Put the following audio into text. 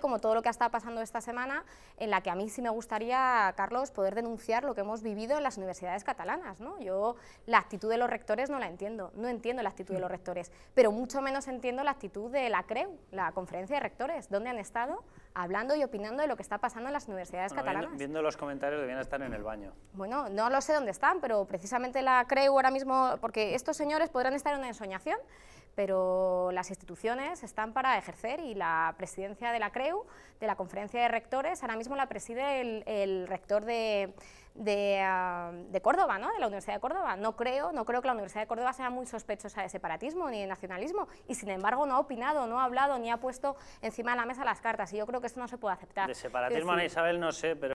como todo lo que ha estado pasando esta semana, en la que a mí sí me gustaría, Carlos, poder denunciar lo que hemos vivido en las universidades catalanas. ¿no? Yo la actitud de los rectores no la entiendo, no entiendo la actitud de los mm. rectores, pero mucho menos entiendo la actitud de la CREU, la Conferencia de Rectores, donde han estado hablando y opinando de lo que está pasando en las universidades catalanas. Viendo, los comentarios debían estar en el baño. Bueno, no lo sé dónde están, pero precisamente la CREU ahora mismo, porque estos señores podrán estar en una ensoñación, pero las instituciones están para ejercer y la presidencia de la creo CREU, de la Conferencia de Rectores. Ahora mismo la preside el, rector de, ah, de, Córdoba, ¿no? de la Universidad de Córdoba. No creo, no creo que la Universidad de Córdoba sea muy sospechosa de separatismo ni de nacionalismo y sin embargo no ha opinado, no ha hablado ni ha puesto encima de la mesa las cartas y yo creo que esto no se puede aceptar. De separatismo Ana Isabel no sé, pero...